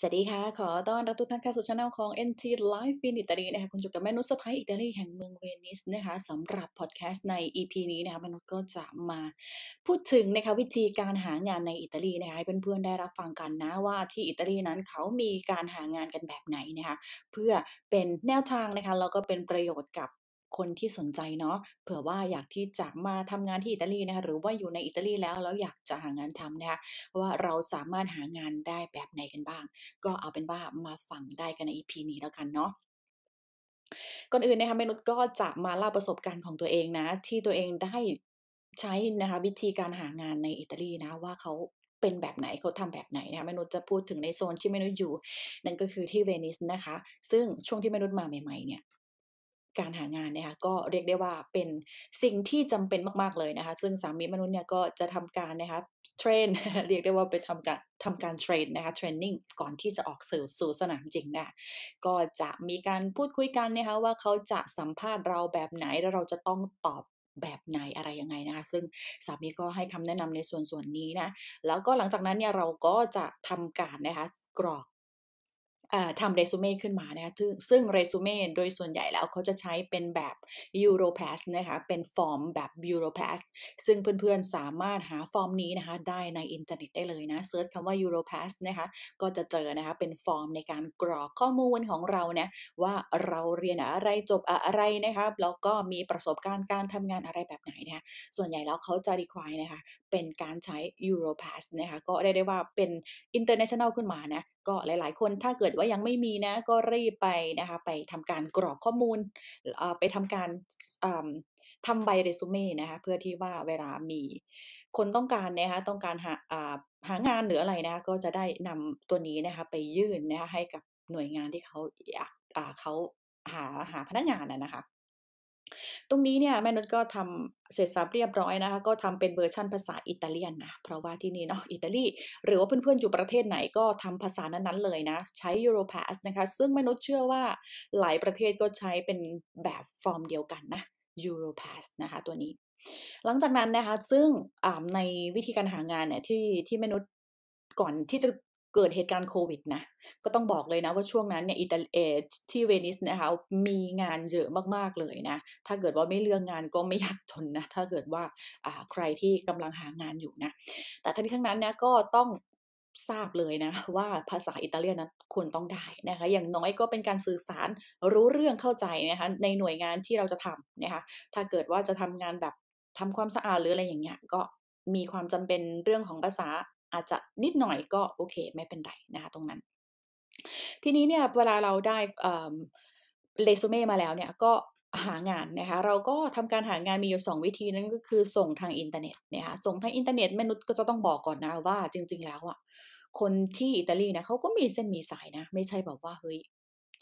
สวัสดีค่ะ ขอต้อนรับทุกท่านเข้าสู่ช่องของ NT Live in Italy นะคะคุณจุกับแม่นุสภัยอิตาลีแห่งเมืองเวนิสนะคะสำหรับพอดแคสต์ใน EP นี้นะคะมนุสก็จะมาพูดถึงนะคะวิธีการหางานในอิตาลีนะคะให้เพื่อนๆได้รับฟังกันนะว่าที่อิตาลีนั้นเขามีการหางานกันแบบไหนนะคะเพื่อเป็นแนวทางนะคะแล้วก็เป็นประโยชน์กับคนที่สนใจเนาะเผื่อว่าอยากที่จะมาทำงานที่อิตาลีนะคะหรือว่าอยู่ในอิตาลีแล้วแล้วอยากจะหางานทำนะคะว่าเราสามารถหางานได้แบบไหนกันบ้าง ก็เอาเป็นว่ามาฟังได้กันใน EP นี้แล้วกันเนาะก่อนอื่นนะคะเมนุษก็จะมาเล่าประสบการณ์ของตัวเองนะ ที่ตัวเองได้ใช้นะคะวิธีการหางานในอิตาลีนะ ว่าเขาเป็นแบบไหนเขาทำแบบไหนนะคะเมนุษจะพูดถึงในโซนที่เมนุษอยู่นั่นก็คือที่เวนิสนะคะ ซึ่งช่วงที่เมนุษมาใหม่ๆเนี่ยการหางานนะคะก็เรียกได้ว่าเป็นสิ่งที่จำเป็นมากๆเลยนะคะซึ่งสามีมนุษย์เนี่ยก็จะทำการนะคะเทรนเรียกได้ว่าเป็นทำการทำการเทรนนะคะเทรนนิ่งก่อนที่จะออกสู่สู่สนามจริงนะ ก็จะมีการพูดคุยกันนะคะว่าเขาจะสัมภาษณ์เราแบบไหนแล้วเราจะต้องตอบแบบไหนอะไรยังไงนะคะซึ่งสามีก็ให้คำแนะนำในส่วนส่วนนี้นะ แล้วก็หลังจากนั้น เนี่ยเราก็จะทำการนะคะกรอกทำเรซูเม่ขึ้นมานะคะ ซึ่งเรซูเม่โดยส่วนใหญ่แล้วเขาจะใช้เป็นแบบ Europass นะคะ เป็นฟอร์มแบบ Europass ซึ่งเพื่อนๆสามารถหาฟอร์มนี้นะคะได้ในอินเทอร์เน็ตได้เลยนะเซิร์ชคำว่า Europass นะคะ ก็จะเจอนะคะ เป็นฟอร์มในการกรอกข้อมูลของเราเนะว่าเราเรียนอะไรจบอะไรนะคะแล้วก็มีประสบการณ์การทำงานอะไรแบบไหนนะคะส่วนใหญ่แล้วเขาจะ require นะคะ เป็นการใช้ Europass นะคะ ก็ได้ได้ว่าเป็น international ขึ้นมานะก็หลาย ๆ คนถ้าเกิดว่ายังไม่มีนะก็รีบไปนะคะ ไปทำการกรอกข้อมูลไปทำการทำใบเรซูเม่นะคะเพื่อที่ว่าเวลามีคนต้องการนะคะต้องการหาหางานหรืออะไรนะะก็จะได้นำตัวนี้นะคะไปยื่นนะคะให้กับหน่วยงานที่เขาอยากเขาหาหาพนักงานนะคะตรงนี้เนี่ยแม่นุชก็ทำ เสร็จสับเรียบร้อยนะคะ ก็ทำเป็นเวอร์ชั่นภาษาอิตาเลียนนะเพราะว่าที่นี่เนาะอิตาลีหรือว่าเพื่อนๆอยู่ประเทศไหนก็ทำภาษานั้นๆเลยนะใช้ Europass นะคะซึ่งแม่นุชเชื่อว่าหลายประเทศก็ใช้เป็นแบบฟอร์มเดียวกันนะ Europass นะคะตัวนี้ หลังจากนั้นนะคะ ซึ่งในวิธีการหางานเนี่ยที่ที่แม่นุชก่อนที่จะเกิดเหตุการณ์โควิดนะ ก็ต้องบอกเลยนะว่าช่วงนั้นเนี่ยอิตาเีที่เวนิสนะคะมีงานเยอะมากๆเลยนะ ถ้าเกิดว่าไม่เลือกงานก็ไม่ยากจนนะถ้าเกิดว่าใครที่กำลังหางานอยู่นะ แต่ทั้งนี้ทั้งนั้นนะก็ต้องทราบเลยนะว่าภาษาอิตาเลียนนั้นควรต้องได้นะคะอย่างน้อยก็เป็นการสื่อสารรู้เรื่องเข้าใจนะคะในหน่วยงานที่เราจะทำนะคะถ้าเกิดว่าจะทำงานแบบทำความสะอาดหรืออะไรอย่างเงี้ยก็มีความจำเป็นเรื่องของภาษาอาจจะนิดหน่อยก็โอเค ไม่เป็นไรนะคะตรงนั้น ทีนี้เนี่ยเวลาเราได้เรซูเม่มาแล้วเนี่ยก็หางานนะคะเราก็ทำการหางานมีอยู่ 2 วิธีนั่นก็คือ ส่งทางอินเทอร์เน็ตนะคะส่งทางอินเทอร์เน็ตมนุ์ก็จะต้องบอกก่อนนะว่าจริงๆแล้วอ่ะคนที่อิตาลีนะเขาก็มีเส้นมีสายนะ ไม่ใช่แบบว่าเฮ้ย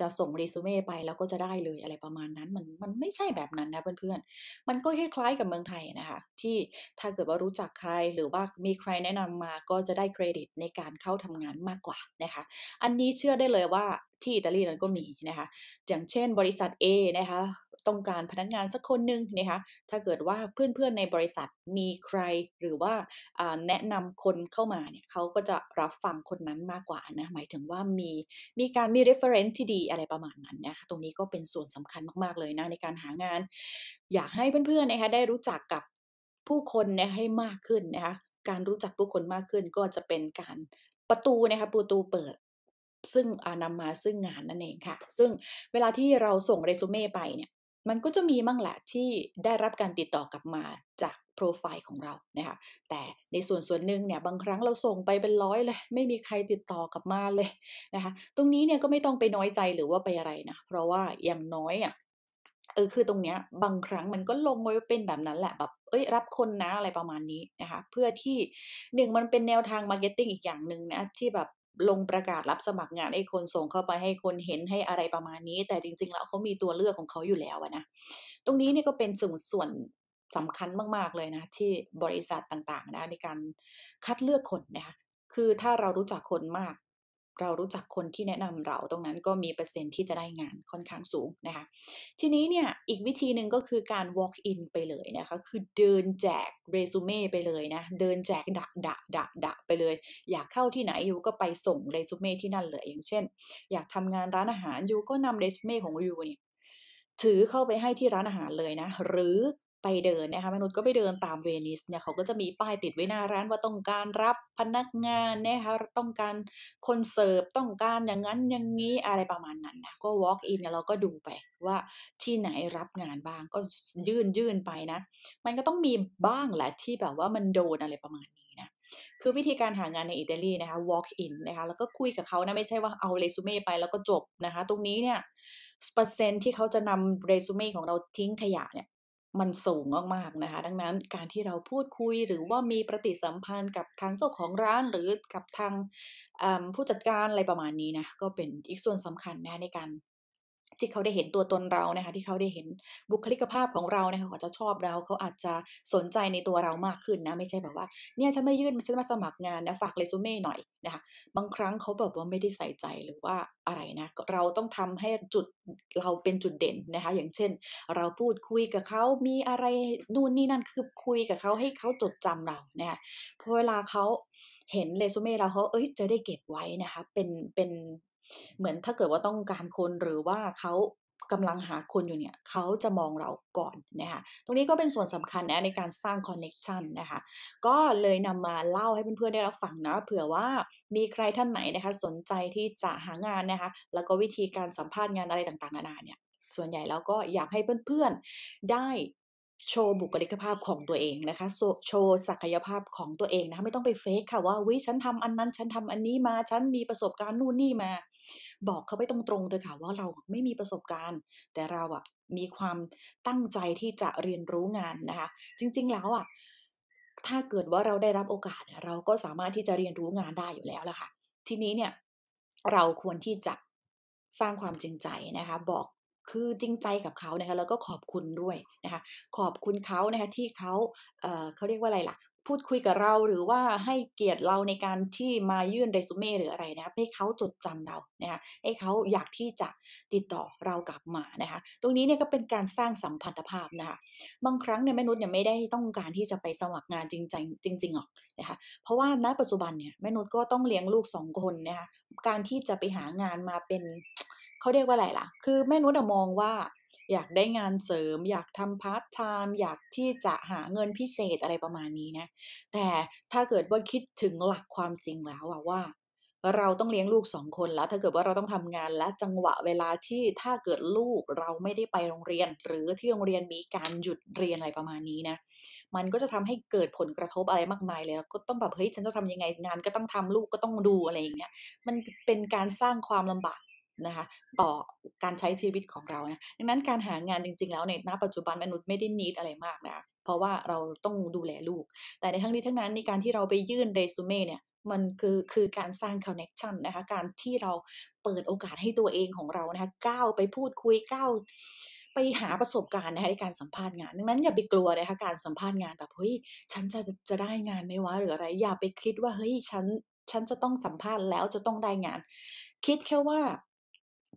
จะส่งเรซูเม่ไปแล้วก็จะได้เลยอะไรประมาณนั้นมันมันไม่ใช่แบบนั้นนะเพื่อนเพื่อนมันก็คล้ายๆกับเมืองไทยนะคะ ที่ถ้าเกิดว่ารู้จักใครหรือว่ามีใครแนะนำมาก็จะได้เครดิตในการเข้าทำงานมากกว่านะคะ อันนี้เชื่อได้เลยว่าที่อิตาลีนั้นก็มีนะคะอย่างเช่นบริษัท A นะคะต้องการพนักงานสักคนหนึ่งนะคะถ้าเกิดว่าเพื่อนๆ ในบริษัทมีใครหรือว่าแนะนำคนเข้ามาเนี่ยเขาก็จะรับฟังคนนั้นมากกว่านะหมายถึงว่ามีมีการมี reference ที่ดีอะไรประมาณนั้นนะคะตรงนี้ก็เป็นส่วนสำคัญมากๆเลยนะในการหางาน อยากให้เพื่อนๆนะคะได้รู้จักกับผู้คนนะให้มากขึ้นนะคะการรู้จักผู้คนมากขึ้นก็จะเป็นการประตูนะคะประตูเปิดซึ่งนำมาซึ่งงานนั่นเองค่ะ ซึ่งเวลาที่เราส่งเรซูเม่ไปเนี่ยมันก็จะมีมั่งแหละที่ได้รับการติดต่อกลับมาจากโปรไฟล์ของเรานะคะแต่ในส่วนส่วนหนึ่งเนี่ย บางครั้งเราส่งไปเป็นร้อยเลย ไม่มีใครติดต่อกลับมาเลยนะคะตรงนี้เนี่ยก็ไม่ต้องไปน้อยใจหรือว่าไปอะไรนะเพราะว่าอย่างน้อยอ่ะเออคือตรงเนี้ยบางครั้งมันก็ลงไว้เป็นแบบนั้นแหละแบบเอ้ยรับคนนะอะไรประมาณนี้นะคะเพื่อที่หนึ่งมันเป็นแนวทางมาร์เก็ตติ้งอีกอย่างหนึ่งนะที่แบบลงประกาศรับสมัครงานให้คนส่งเข้าไปให้คนเห็นให้อะไรประมาณนี้ แต่จริงๆแล้วเขามีตัวเลือกของเขาอยู่แล้วนะ ตรงนี้เนี่ยก็เป็นส่วนส่วนสำคัญมากๆเลยนะ ที่บริษัทต่างๆนะในการคัดเลือกคนนะคะคือถ้าเรารู้จักคนมากเรารู้จักคนที่แนะนำเราตรงนั้นก็มีเปอร์เซ็นที่จะได้งานค่อนข้างสูงนะคะ ทีนี้เนี่ยอีกวิธีหนึ่งก็คือการ walk in ไปเลยนะคะ คือเดินแจกเรซูเม่ไปเลยนะ เดินแจกดะดะดะดะไปเลย อยากเข้าที่ไหนอยู่ก็ไปส่งเรซูเม่ที่นั่นเลยอย่างเช่น อยากทำงานร้านอาหารอยู่ก็นำเรซูเม่ของอยู่เนี่ยถือเข้าไปให้ที่ร้านอาหารเลยนะ หรือไปเดินนะคะมนุษย์ก็ไปเดินตามเวนิสเนี่ยเขาก็จะมีป้ายติดไว้หน้าร้านว่าต้องการรับพนักงานนะคะต้องการคนเสิร์ฟต้องการอย่างนั้นอย่างนี้อะไรประมาณนั้นนะก็ walk in นี่ยเราก็ดูไปว่าที่ไหนรับงานบ้างก็ยื่นยื่นไปนะ มันก็ต้องมีบ้างแหละที่แบบว่ามันโดนอะไรประมาณนี้นะ คือวิธีการหางานในอิตาลีนะคะ walk in นะคะ แล้วก็คุยกับเขานะไม่ใช่ว่าเอาเรซูเม่ไปแล้วก็จบนะคะ ตรงนี้เนี่ยเปอร์เซ็นต์ที่เขาจะนำเรซูเม่ของเราทิ้งขยะเนี่ยมันสูงมากๆ นะคะ ดังนั้นการที่เราพูดคุยหรือว่ามีปฏิสัมพันธ์กับทางเจ้าของร้านหรือกับทางผู้จัดการอะไรประมาณนี้นะ ก็เป็นอีกส่วนสำคัญนะในการที่เขาได้เห็นตัวตนเรานะคะที่เขาได้เห็นบุคลิกภาพของเรานะคะเขาจะชอบเราเขาอาจจะสนใจในตัวเรามากขึ้นนะ ไม่ใช่แบบว่าเนี่ยฉันไม่ยื่นฉันมาสมัครงานนะฝากเรซูเม่หน่อยนะคะบางครั้งเขาแบบว่าไม่ได้ใส่ใจหรือว่าอะไรนะเราต้องทำให้จุดเราเป็นจุดเด่นนะคะ อย่างเช่นเราพูดคุยกับเขามีอะไรนู่นนี่นั่นคือคุยกับเขาให้เขาจดจำเรานะคะพอเวลาเขาเห็นเรซูเม่เราเขาเอ้ยจะได้เก็บไว้นะคะเป็นเป็นเหมือนถ้าเกิดว่าต้องการคนหรือว่าเขากำลังหาคนอยู่เนี่ย เขาจะมองเราก่อน นะคะตรงนี้ก็เป็นส่วนสำคัญนะในการสร้างคอนเน็ชันนะคะ ก็เลยนำมาเล่าให้เพื่อนๆได้รับฟังนะ เผื่อว่ามีใครท่านไหนนะคะสนใจที่จะหางานนะคะแล้วก็วิธีการสัมภาษณ์งานอะไรต่างๆนานาเนี่ย ส่วนใหญ่แล้วก็อยากให้เพื่อนๆได้โชว์บุคลิกภาพของตัวเองนะคะโชว์ศักยภาพของตัวเองนะคะไม่ต้องไปเฟกค่ะว่าวิฉันทำอันนั้น ฉันทำอันนี้มาฉันมีประสบการณ์นู่นนี่มา บอกเขาไปตรงๆเลยค่ะว่าเราไม่มีประสบการณ์ แต่เราอะมีความตั้งใจที่จะเรียนรู้งานนะคะ จริงๆแล้วอะถ้าเกิดว่าเราได้รับโอกาส เราก็สามารถที่จะเรียนรู้งานได้อยู่แล้วล่ะค่ะ ทีนี้เนี่ยเราควรที่จะสร้างความจริงใจนะคะ บอกคือจริงใจกับเขานะคะแล้วก็ขอบคุณด้วยนะคะขอบคุณเขานะคะที่เขาเเขาเรียกว่าอะไรล่ะ พูดคุยกับเราหรือว่าให้เกียรติเราในการที่มายื่นเรซูเม่หรืออะไรนะให้เขาจดจำเรานะคะให้เขาอยากที่จะติดต่อเรากลับมานะคะตรงนี้เนี่ยก็เป็นการสร้างสัมพันธภาพนะคะบางครั้งเนี่ยแม่นุชเนี่ยไม่ได้ต้องการที่จะไปสมัครงานจริงจจริงหรอกนะคะเพราะว่าณปัจจุบันเนี่ยแม่นุชก็ต้องเลี้ยงลูกสองคนนะคะการที่จะไปหางานมาเป็นเขาเรียกว่าอะไรล่ะ คือแม่นุชมองว่า อยากได้งานเสริม อยากทำพาร์ทไทม์อยากที่จะหาเงินพิเศษอะไรประมาณนี้นะ แต่ถ้าเกิดว่าคิดถึงหลักความจริงแล้วว่า เราต้องเลี้ยงลูกสองคนแล้วถ้าเกิดว่าเราต้องทำงานและจังหวะเวลาที่ถ้าเกิดลูกเราไม่ได้ไปโรงเรียน หรือที่โรงเรียนมีการหยุดเรียนอะไรประมาณนี้นะ มันก็จะทำให้เกิดผลกระทบอะไรมากมายเลยแล้ว ก็ต้องแบบเฮ้ยฉันจะทำยังไงงาน ก็ต้องทำลูกก็ต้องดูอะไรอย่างเงี้ย มันเป็นการสร้างความลำบากนะคะต่อการใช้ชีวิตของเรานะดังนั้นการหางานจริงๆ แล้วในณปัจจุบันมนุษย์ไม่ได้นิดอะไรมากนะ เพราะว่าเราต้องดูแลลูก แต่ในทั้งนี้ทั้งนั้นในการที่เราไปยื่นเรซูเม่เนี่ย มันคือคือการสร้างคอนเน็ชันนะคะ การที่เราเปิดโอกาสให้ตัวเองของเรา นะคะก้าวไปพูดคุย ก้าวไปหาประสบการณ์นะคะในการสัมภาษณ์งาน ดังนั้นอย่าไปกลัวนะคะการสัมภาษณ์งานแบบเฮ้ยฉันจะจะได้งานไหมวะหรืออะไร อย่าไปคิดว่าเฮ้ยฉันฉันจะต้องสัมภาษณ์แล้วจะต้องได้งาน คิดแค่ว่า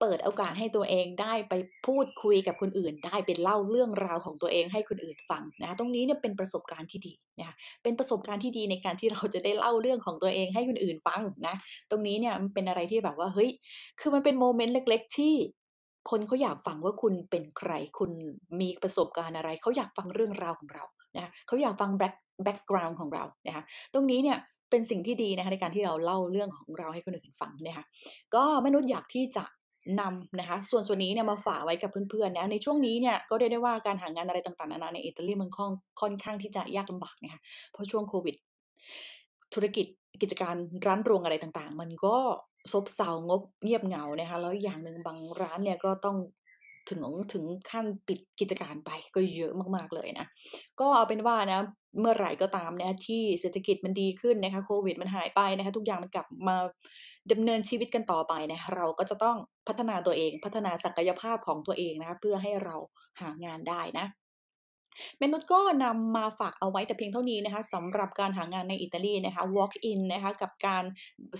เปิดโอกาสให้ตัวเองได้ไปพูดคุยกับคนอื่นได้เป็นเล่าเรื่องราวของตัวเองให้คนอื่นฟังนะตรงนี้เนี่ยเป็นประสบการณ์ที่ดีนะเป็นประสบการณ์ที่ดีในการที่เราจะได้เล่าเรื่องของตัวเองให้คนอื่นฟังนะตรงนี้เนี่ยมันเป็นอะไรที่แบบว่าเฮ้ยคือมันเป็นโมเมนต์เล็กๆที่ คนเขาอยากฟังว่าคุณเป็นใครคุณมีประสบการณ์อะไรเขาอยากฟังเรื่องราวของเรานะเขาอยากฟังแบ็คแบ็กกราวน์ของเรานะคะตรงนี้เนี่ยเป็นสิ่งที่ดีนะคะในการที่เราเล่าเรื่องของเราให้คนอื่นฟังนะคะก็มนุษย์อยากที่จะนำนะคะส่วนส่วนนี้เนี่ยมาฝากไว้กับเพื่อนๆนะในช่วงนี้เนี่ยก็ได้ได้ว่าการหางานอะไรต่างๆนานาในอิตาลีมันค่อนค่อนข้างที่จะยากลำบากนะคะเพราะช่วงโควิด ธุรกิจกิจการร้านรวงอะไรต่างๆ มันก็ซบเซางบเงียบเหงานะคะแล้วอย่างหนึ่งบางร้านเนี่ยก็ต้องถึงถึงขั้นปิดกิจการไปก็เยอะมากๆเลยนะ ก็เอาเป็นว่านะเมื่อไหร่ก็ตามนะที่เศรษฐกิจมันดีขึ้นนะคะโควิด มันหายไปนะคะทุกอย่างมันกลับมาดำเนินชีวิตกันต่อไปนะ เราก็จะต้องพัฒนาตัวเอง พัฒนาศักยภาพของตัวเองนะคะเพื่อให้เราหางานได้นะเมนุสก็นำมาฝากเอาไว้แต่เพียงเท่านี้นะคะสำหรับการหางานในอิตาลีนะคะ walk in นะคะกับการ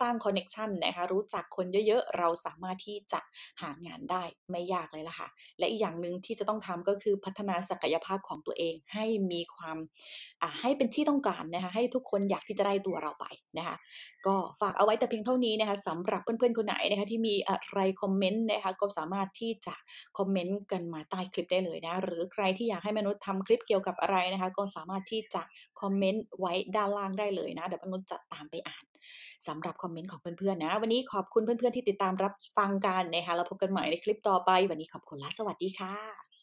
สร้าง connection นะคะรู้จักคนเยอะๆ เราสามารถที่จะหางานได้ไม่ยากเลยล่ะค่ะและอีกอย่างหนึ่งที่จะต้องทำก็คือพัฒนาศักยภาพของตัวเองให้มีความให้เป็นที่ต้องการนะคะให้ทุกคนอยากที่จะได้ตัวเราไปนะคะก็ฝากเอาไว้แต่เพียงเท่านี้นะคะสำหรับเพื่อนๆคนไหนนะคะที่มีอะไรคอมเมนต์นะคะก็สามารถที่จะคอมเมนต์กันมาใต้คลิปได้เลยนะหรือใครที่อยากให้มนุษย์ทำาคลิปเกี่ยวกับอะไรนะคะก็สามารถที่จะ คอมเมนต์ไว้ด้านล่างได้เลยนะเดี๋ยวนุชจะตามไปอ่านสำหรับคอมเมนต์ ของเพื่อนๆนะวันนี้ขอบคุณเพื่อนๆที่ติดตามรับฟังกันนะคะเราพบกันใหม่ในคลิปต่อไปวันนี้ขอบคุณและสวัสดีค่ะ